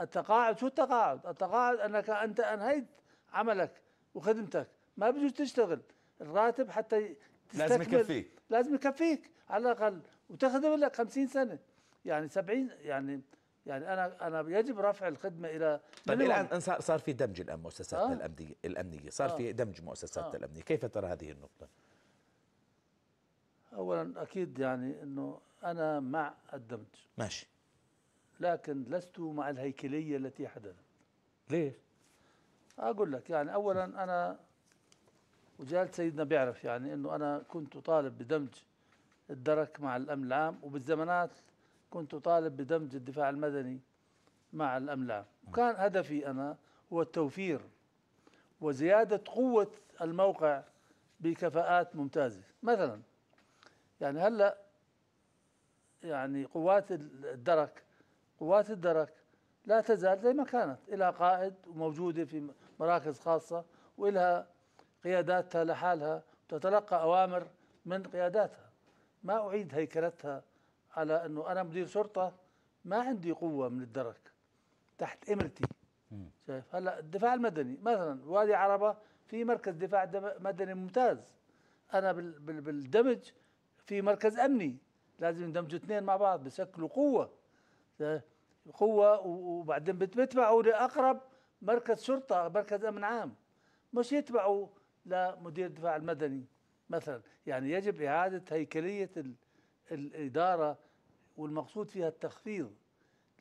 التقاعد شو التقاعد؟ التقاعد انك انت انهيت عملك وخدمتك ما بيجوز تشتغل الراتب حتى لازم يكفيك لازم يكفيك على الاقل وتخدم لك 50 سنه يعني 70 يعني يعني انا انا يجب رفع الخدمه الى طيب الان صار صار في دمج الان مؤسساتنا آه. الامنيه الامنيه صار آه. في دمج مؤسساتنا آه. الامنيه كيف ترى هذه النقطه اولا اكيد يعني انه انا مع الدمج ماشي لكن لست مع الهيكلية التي حدثت ليش؟ أقول لك يعني أولا أنا وجال سيدنا بيعرف يعني أنه أنا كنت طالب بدمج الدرك مع الأمن العام وبالزمانات كنت طالب بدمج الدفاع المدني مع الأمن العام وكان هدفي أنا هو التوفير وزيادة قوة الموقع بكفاءات ممتازة مثلا يعني هلأ يعني قوات الدرك قوات الدرك لا تزال زي ما كانت إلها قائد وموجودة في مراكز خاصة وإلها قياداتها لحالها تتلقى أوامر من قياداتها ما أعيد هيكلتها على أنه أنا مدير شرطة ما عندي قوة من الدرك تحت إمرتي شايف هلا الدفاع المدني مثلا وادي عربة في مركز دفاع مدني ممتاز أنا بالدمج في مركز أمني لازم يندمجوا اثنين مع بعض بشكلوا قوة قوه وبعدين بتبعوا لاقرب مركز شرطه مركز امن عام مش يتبعوا لمدير الدفاع المدني مثلا يعني يجب اعاده هيكليه الاداره والمقصود فيها التخفيض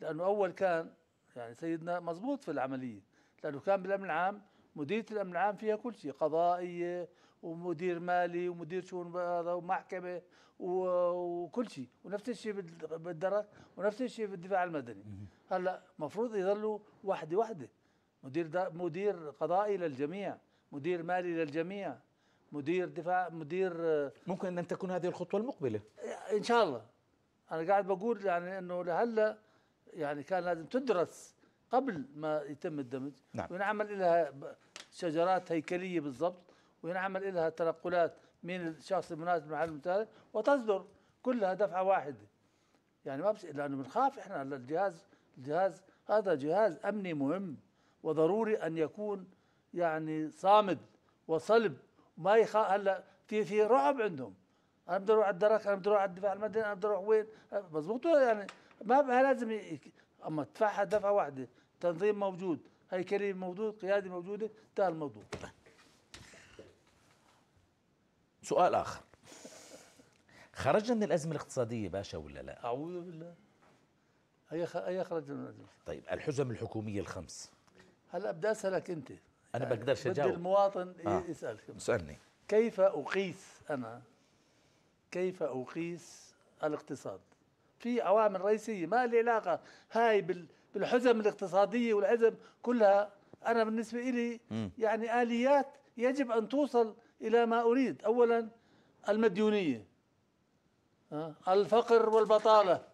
لانه اول كان يعني سيدنا مزبوط في العمليه لانه كان بالامن العام مديريه الامن العام فيها كل شيء قضائيه ومدير مالي ومدير شؤون هذا ومحكمه وكل شيء ونفس الشيء بالدرك ونفس الشيء بالدفاع المدني هلا المفروض يظلوا وحده وحده مدير مدير قضائي للجميع مدير مالي للجميع مدير دفاع مدير ممكن ان تكون هذه الخطوه المقبله آه، ان شاء الله انا قاعد بقول يعني انه لهلا يعني كان لازم تدرس قبل ما يتم الدمج نعم. ونعمل لها شجرات هيكليه بالضبط وينعمل لها تنقلات مين الشخص المناسب مع المثال وتصدر كلها دفعه واحده يعني ما بس لانه بنخاف احنا الجهاز الجهاز هذا جهاز امني مهم وضروري ان يكون يعني صامد وصلب ما يخاف هلا في في رعب عندهم انا بدي اروح على الدرك انا بدي اروح على الدفاع المدني انا بدي اروح وين مضبوط يعني ما لازم اما تدفعها دفعه واحده تنظيم موجود هيكلي موجود قياده موجوده انتهى الموضوع طيب. سؤال آخر خرجنا من الأزمة الاقتصادية باشا ولا لا؟ أعوذ بالله هي خ... هي خرجنا من الأزمة طيب الحزم الحكومية الخمس هلا بدي أسألك أنت أنا يعني بقدرش أجاوب بدي المواطن آه. يسألك اسألني كيف أقيس أنا كيف أقيس الاقتصاد في عوامل رئيسية ما لي علاقة هاي بال... بالحزم الاقتصادية والعزم كلها أنا بالنسبة إلي يعني آليات يجب أن توصل إلى ما أريد أولا المديونية الفقر والبطالة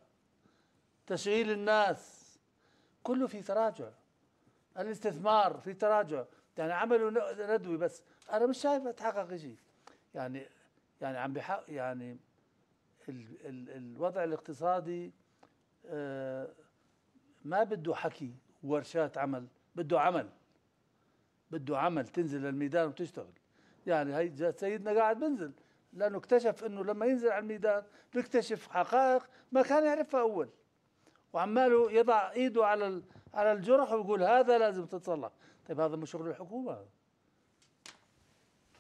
تشغيل الناس كله في تراجع الاستثمار في تراجع يعني عملوا ندوي بس انا مش شايف اتحقق شيء يعني يعني عم بحق يعني ال ال الوضع الاقتصادي آه، ما بده حكي ورشات عمل بده عمل بده عمل تنزل للميدان وتشتغل يعني هي سيدنا قاعد بنزل لانه اكتشف انه لما ينزل على الميدان بيكتشف حقائق ما كان يعرفها اول وعماله يضع ايده على على الجرح ويقول هذا لازم تتصلح طيب هذا مش شغل الحكومه هذا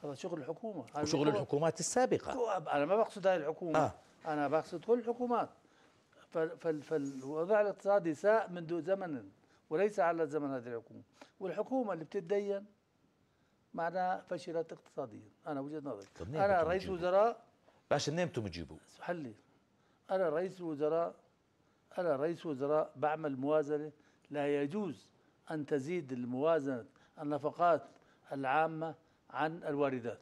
هذا شغل الحكومه وشغل الحكومات السابقه انا ما بقصد هاي الحكومه آه. انا بقصد كل الحكومات فالوضع الاقتصادي ساء منذ زمن وليس على زمن هذه الحكومه والحكومه اللي بتتدين معناها فشلت اقتصاديا انا وجهه نظري انا رئيس وزراء باش نامتوا تجيبوا اسمح لي انا رئيس وزراء انا رئيس وزراء بعمل موازنه لا يجوز ان تزيد الموازنه النفقات العامه عن الواردات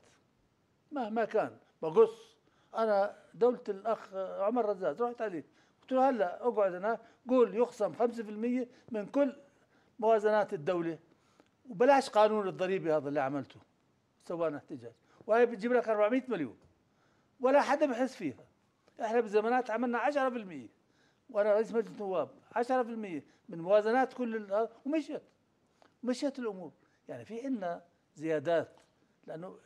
مهما كان بقص انا دولة الاخ عمر رزاز رحت عليه قلت له هلا اقعد هنا قول يخصم 5% من كل موازنات الدولة وبلاش قانون الضريبه هذا اللي عملته سوانا احتجاج وهي بتجيب لك 400 مليون ولا حدا بحس فيها احنا بزمانات عملنا 10% وانا رئيس مجلس النواب 10% من موازنات كل آه، ومشيت مشيت الامور يعني في عندنا زيادات لانه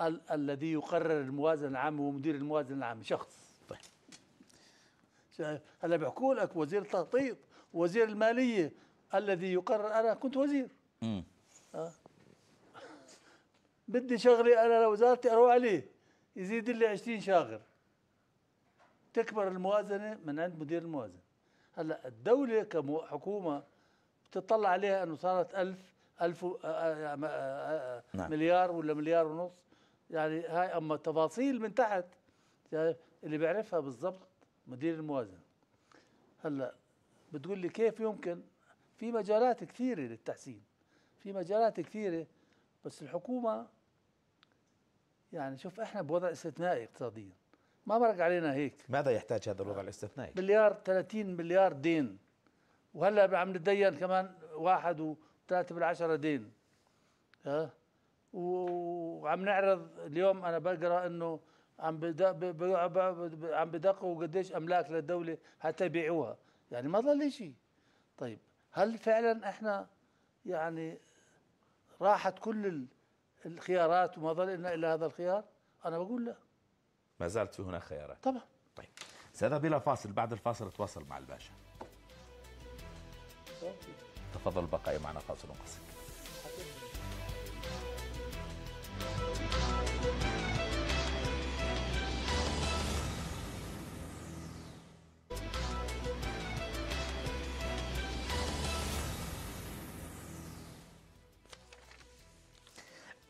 ال الذي يقرر الموازنه العامه ومدير الموازنه العامه شخص طيب هلا بيحكوا لك وزير التخطيط وزير الماليه الذي يقرر انا كنت وزير أه؟ بدي شغلي انا لوزارتي اروح عليه يزيد لي 20 شاغر تكبر الموازنه من عند مدير الموازنه هلا الدوله كحكومه بتطلع عليها انه صارت 1000 1000 آه، آه، آه، نعم. مليار ولا مليار ونص يعني هاي اما تفاصيل من تحت يعني اللي بيعرفها بالضبط مدير الموازنه هلا بتقول لي كيف يمكن في مجالات كثيرة للتحسين في مجالات كثيرة بس الحكومة يعني شوف احنا بوضع استثنائي اقتصاديا ما مرق علينا هيك ماذا يحتاج هذا الوضع الاستثنائي؟ مليار 30 مليار دين وهلا عم نتدين كمان واحد وثلاثة بالعشرة دين ها وعم نعرض اليوم انا بقرا انه عم عم بدقوا قديش املاك للدوله حتى يبيعوها يعني ما ضل شيء طيب هل فعلا احنا يعني راحت كل الخيارات وما ظل لنا الا هذا الخيار؟ انا بقول لا ما زالت في هناك خيارات طبعا طيب سنذهب الى فاصل بعد الفاصل اتواصل مع الباشا تفضل البقاء معنا فاصل قصير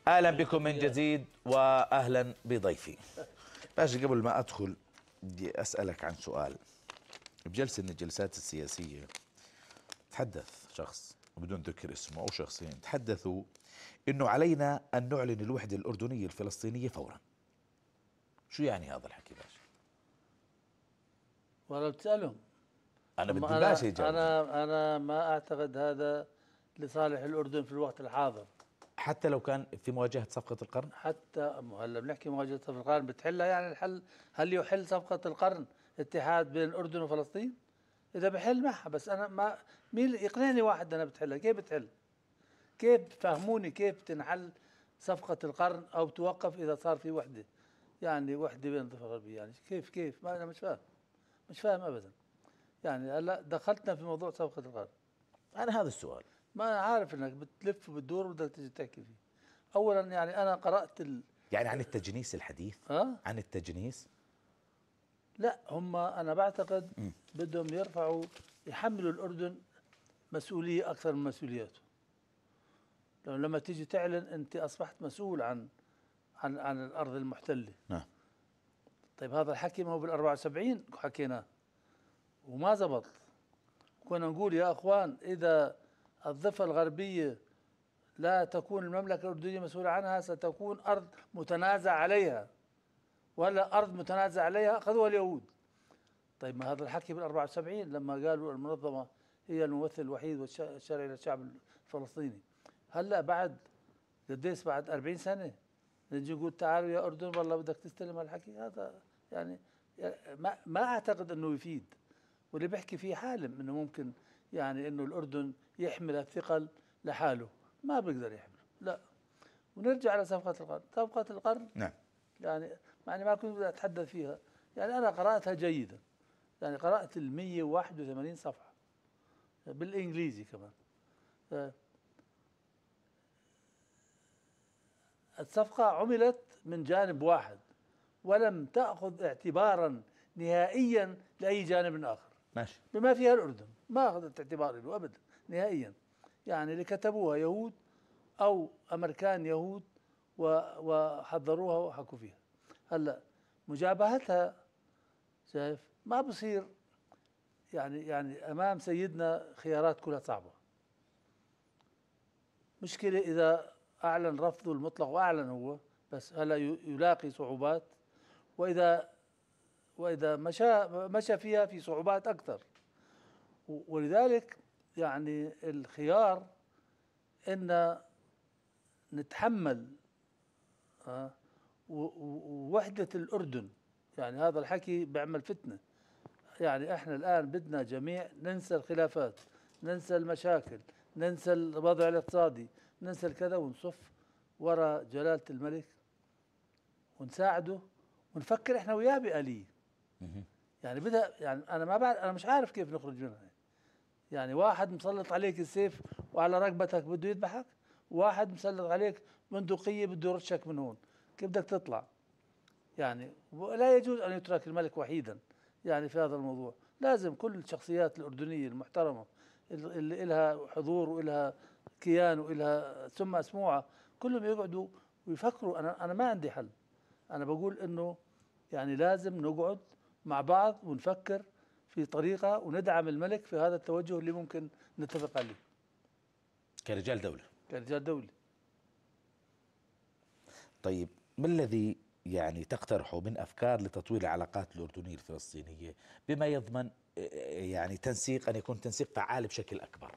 اهلا بكم من جديد واهلا بضيفي باش قبل ما ادخل بدي اسالك عن سؤال بجلسه من الجلسات السياسيه تحدث شخص بدون ذكر اسمه او شخصين تحدثوا انه علينا ان نعلن الوحده الاردنيه الفلسطينيه فورا شو يعني هذا الحكي باشا ولا بتسالهم انا بدي باشا انا انا ما اعتقد هذا لصالح الاردن في الوقت الحاضر حتى لو كان في مواجهه صفقه القرن حتى هلا بنحكي مواجهه صفقه القرن بتحلها يعني الحل هل يحل صفقه القرن اتحاد بين الاردن وفلسطين اذا بحل معها بس انا ما مين يقنعني واحد انا بتحلها كيف بتحل كيف فهموني كيف تنحل صفقه القرن او توقف اذا صار في وحده يعني وحده بين الضفه الغربيه يعني كيف كيف ما انا مش فاهم مش فاهم ابدا يعني هلا دخلتنا في موضوع صفقه القرن انا هذا السؤال ما انا عارف انك بتلف وبتدور وبدك تيجي تحكي فيه اولا يعني انا قرات ال... يعني عن التجنيس الحديث أه؟ عن التجنيس لا هم انا بعتقد م. بدهم يرفعوا يحملوا الاردن مسؤوليه اكثر من مسؤولياته لما تيجي تعلن انت اصبحت مسؤول عن عن عن الارض المحتله نعم طيب هذا الحكي ما هو بال 74 حكيناه وما زبط كنا نقول يا اخوان اذا الضفة الغربية لا تكون المملكة الأردنية مسؤولة عنها ستكون أرض متنازع عليها ولا أرض متنازع عليها أخذوها اليهود طيب ما هذا الحكي بال 74 لما قالوا المنظمة هي الممثل الوحيد والشرعي للشعب الفلسطيني هلا بعد قديش بعد 40 سنة نجي نقول تعالوا يا أردن والله بدك تستلم هالحكي هذا يعني ما ما أعتقد أنه يفيد واللي بيحكي فيه حالم أنه ممكن يعني أنه الأردن يحمل الثقل لحاله ما بيقدر يحمله لا ونرجع على صفقة القرن صفقة القرن نعم يعني يعني ما كنت أتحدث فيها يعني أنا قرأتها جيدا يعني قرأت ال 181 صفحة بالإنجليزي كمان آه. الصفقة عملت من جانب واحد ولم تأخذ اعتبارا نهائيا لأي جانب آخر ماشي بما فيها الأردن ما أخذت اعتبار له أبدا نهائيا يعني اللي كتبوها يهود أو أمريكان يهود وحضروها وحكوا فيها هلا مجابهتها شايف ما بصير يعني يعني امام سيدنا خيارات كلها صعبه مشكله اذا اعلن رفضه المطلق واعلن هو بس هلا يلاقي صعوبات واذا واذا مشى مشى فيها في صعوبات اكثر ولذلك يعني الخيار ان نتحمل آه، وحدة الأردن يعني هذا الحكي بيعمل فتنة يعني احنا الآن بدنا جميع ننسى الخلافات ننسى المشاكل ننسى الوضع الاقتصادي ننسى الكذا ونصف وراء جلالة الملك ونساعده ونفكر احنا وياه بآلية يعني بدها يعني انا ما بعرف انا مش عارف كيف نخرج منها يعني واحد مسلط عليك السيف وعلى رقبتك بده يذبحك واحد مسلط عليك بندقيه بده يرشك من هون كيف بدك تطلع يعني لا يجوز ان يترك الملك وحيدا يعني في هذا الموضوع لازم كل الشخصيات الاردنيه المحترمه اللي لها حضور ولها كيان ولها سمعه سموعه كلهم يقعدوا ويفكروا انا انا ما عندي حل انا بقول انه يعني لازم نقعد مع بعض ونفكر في طريقة وندعم الملك في هذا التوجه اللي ممكن نتفق عليه كرجال دولة كرجال دولة طيب ما الذي يعني تقترحه من أفكار لتطوير العلاقات الأردنية الفلسطينية بما يضمن يعني تنسيق أن يكون تنسيق فعال بشكل أكبر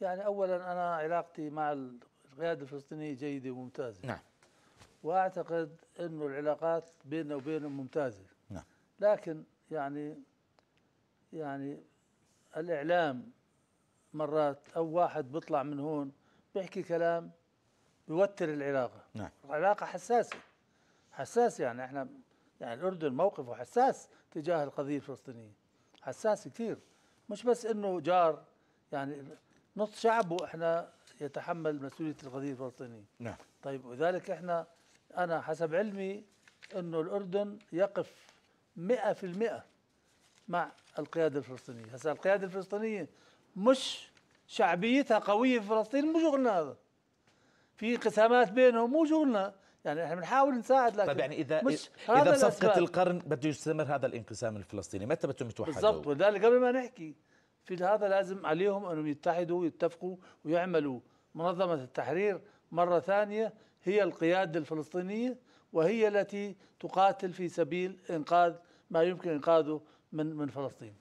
يعني أولا أنا علاقتي مع القيادة الفلسطينية جيدة وممتازة نعم واعتقد انه العلاقات بيننا وبينهم ممتازه نعم لكن يعني يعني الإعلام مرات أو واحد بيطلع من هون بيحكي كلام بيوتر العلاقة نعم. العلاقة حساسة حساس يعني احنا يعني الأردن موقفه حساس تجاه القضية الفلسطينية حساس كثير مش بس انه جار يعني نص شعبه احنا يتحمل مسؤولية القضية الفلسطينية نعم طيب وذلك احنا انا حسب علمي انه الأردن يقف مئة في المئة مع القيادة الفلسطينية هسا القيادة الفلسطينية مش شعبيتها قوية في فلسطين مو شغلنا هذا في انقسامات بينهم مو شغلنا يعني احنا بنحاول نساعد لكن طيب يعني اذا مش اذا بصفقه القرن بده يستمر هذا الانقسام الفلسطيني متى بدهم يتوحدوا بالضبط ولذلك قبل ما نحكي في هذا لازم عليهم انهم يتحدوا ويتفقوا ويعملوا منظمه التحرير مره ثانيه هي القياده الفلسطينيه وهي التي تقاتل في سبيل إنقاذ ما يمكن إنقاذه من من فلسطين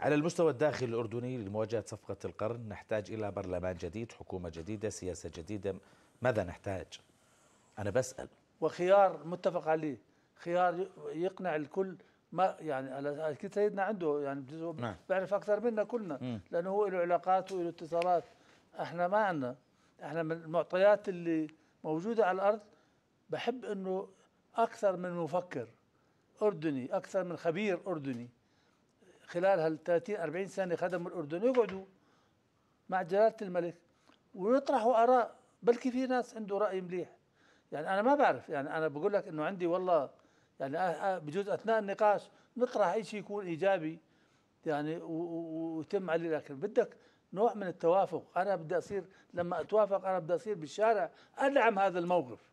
على المستوى الداخلي الأردني لمواجهة صفقة القرن نحتاج إلى برلمان جديد حكومة جديدة سياسة جديدة ماذا نحتاج؟ أنا بسأل وخيار متفق عليه خيار يقنع الكل ما يعني اكيد سيدنا عنده يعني نعم. بيعرف اكثر منا كلنا مم. لانه هو له علاقات وله اتصالات احنا ما عندنا احنا من المعطيات اللي موجوده على الارض بحب انه اكثر من مفكر اردني اكثر من خبير اردني خلال هال 30 40 سنه خدموا الاردن يقعدوا مع جلاله الملك ويطرحوا اراء بلكي في ناس عنده راي مليح يعني انا ما بعرف يعني انا بقول لك انه عندي والله يعني أه، أه، بجوز اثناء النقاش نطرح اي شيء يكون ايجابي يعني ويتم عليه لكن بدك نوع من التوافق انا بدي اصير لما اتوافق انا بدي اصير بالشارع ادعم هذا الموقف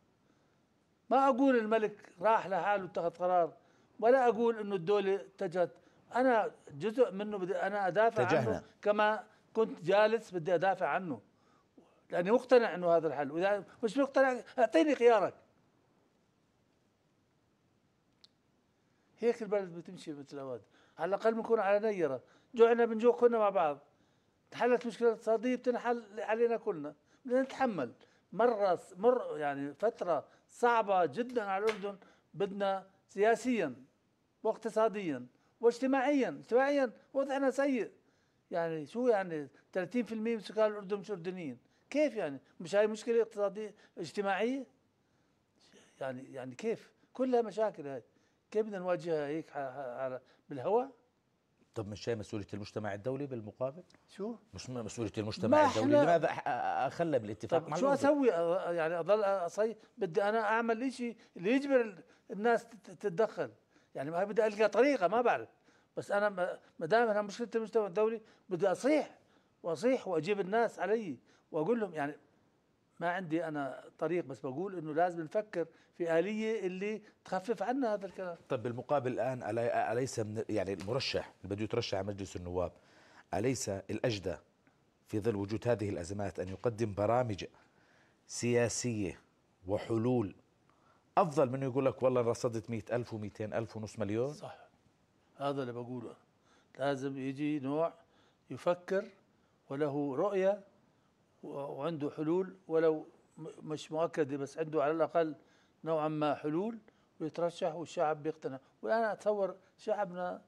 ما أقول الملك راح لحاله اتخذ قرار ولا أقول أنه الدولة اتجهت أنا جزء منه بدي أنا أدافع تجهنا. عنه كما كنت جالس بدي أدافع عنه لأني مقتنع أنه هذا الحل وإذا مش مقتنع أعطيني خيارك هيك البلد بتمشي مثل الاوادم على الأقل بنكون على نيرة جوعنا بنجوع كلنا مع بعض تحلت مشكلة اقتصادية بتنحل علينا كلنا بدنا نتحمل مرة مر يعني فترة صعبة جدا على الأردن بدنا سياسيا واقتصاديا واجتماعيا اجتماعيا وضعنا سيء يعني شو يعني 30% من سكان الأردن مش أردنيين كيف يعني مش هاي مشكلة اقتصادية اجتماعية يعني يعني كيف كلها مشاكل هاي كيف بدنا نواجهها هيك بالهواء طب مش هي مسؤوليه المجتمع الدولي بالمقابل؟ شو؟ مش مسؤوليه المجتمع الدولي لماذا اخلى بالاتفاق مع شو اسوي يعني اضل اصي بدي انا اعمل شيء اللي يجبر الناس تتدخل يعني ما بدي القى طريقه ما بعرف بس انا ما دام انا مشكله المجتمع الدولي بدي اصيح واصيح واجيب الناس علي واقول لهم يعني ما عندي انا طريق بس بقول انه لازم نفكر في اليه اللي تخفف عنا هذا الكلام طب بالمقابل الان اليس من يعني المرشح اللي بده يترشح على مجلس النواب اليس الاجدى في ظل وجود هذه الازمات ان يقدم برامج سياسيه وحلول افضل من يقول لك والله رصدت 100000 و200000 ألف ونص مليون صح هذا اللي بقوله لازم يجي نوع يفكر وله رؤيه وعنده حلول ولو مش مؤكده بس عنده على الاقل نوعا ما حلول ويترشح والشعب بيقتنع والان اتصور شعبنا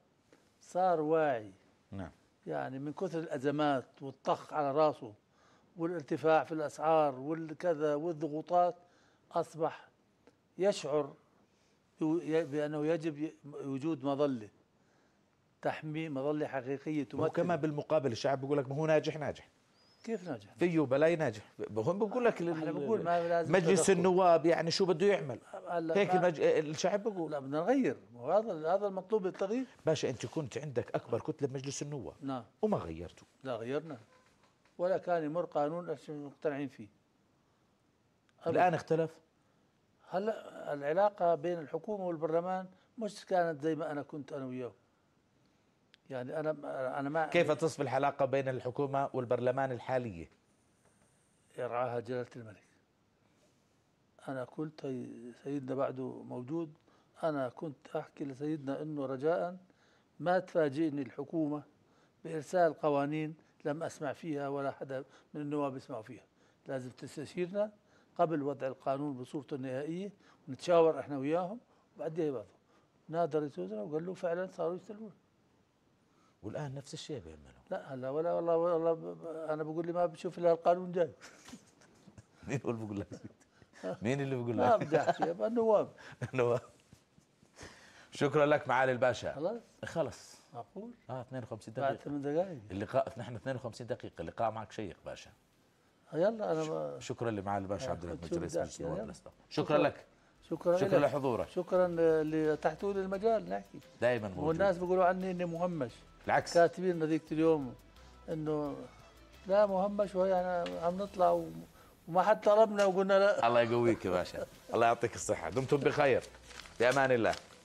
صار واعي نعم يعني من كثر الازمات والطخ على راسه والارتفاع في الاسعار والكذا والضغوطات اصبح يشعر بانه يجب وجود مظله تحمي مظله حقيقيه وكما بالمقابل الشعب بيقول لك ما هو ناجح ناجح كيف ناجح؟ فيه بلا ينجح هم بقول لك احنا بقول ما لازم مجلس تدخل. النواب يعني شو بده يعمل؟ هيك المج... الشعب بقول لا بدنا نغير هذا هذا المطلوب التغيير باشا انت كنت عندك اكبر كتله بمجلس النواب نعم وما غيرته لا غيرنا ولا كان يمر قانون مقتنعين فيه الان اختلف؟ هلا العلاقه بين الحكومه والبرلمان مش كانت زي ما انا كنت انا وياك يعني انا انا ما كيف تصف العلاقه بين الحكومه والبرلمان الحاليه؟ يرعاها جلاله الملك. انا قلت سيدنا بعده موجود انا كنت احكي لسيدنا انه رجاء ما تفاجئني الحكومه بارسال قوانين لم اسمع فيها ولا حدا من النواب يسمعوا فيها. لازم تستشيرنا قبل وضع القانون بصورته النهائيه ونتشاور احنا وياهم وبعدين يبعثوا. نادى رئيس الوزراء وقال له فعلا صاروا يستلمون. والان نفس الشيء بيعملوا لا هلا ولا والله والله انا بقول لي ما بشوف الا القانون جاي مين هو اللي بقول لك مين اللي بقول نعم، لك؟ ما بدي النواب النواب شكرا لك معالي الباشا خلاص خلص معقول؟ اه 52 دقيقة بعد 8 دقائق اللقاء نحن 52 دقيقة اللقاء معك شيق باشا آه، يلا انا ب... شكرا لمعالي الباشا آه، عبد الرحمن رئيس مجلس النواب شكرا, شكرا لك شكرا شكرا لحضورك شكرا لتحتوا لي المجال نحكي دائما موجود والناس بيقولوا عني اني مهمش العكس كاتبين هذيك اليوم انه لا مهمش وهي انا عم نطلع وما حد طلبنا وقلنا لا الله يقويك يا باشا الله يعطيك الصحه دمتم بخير بامان الله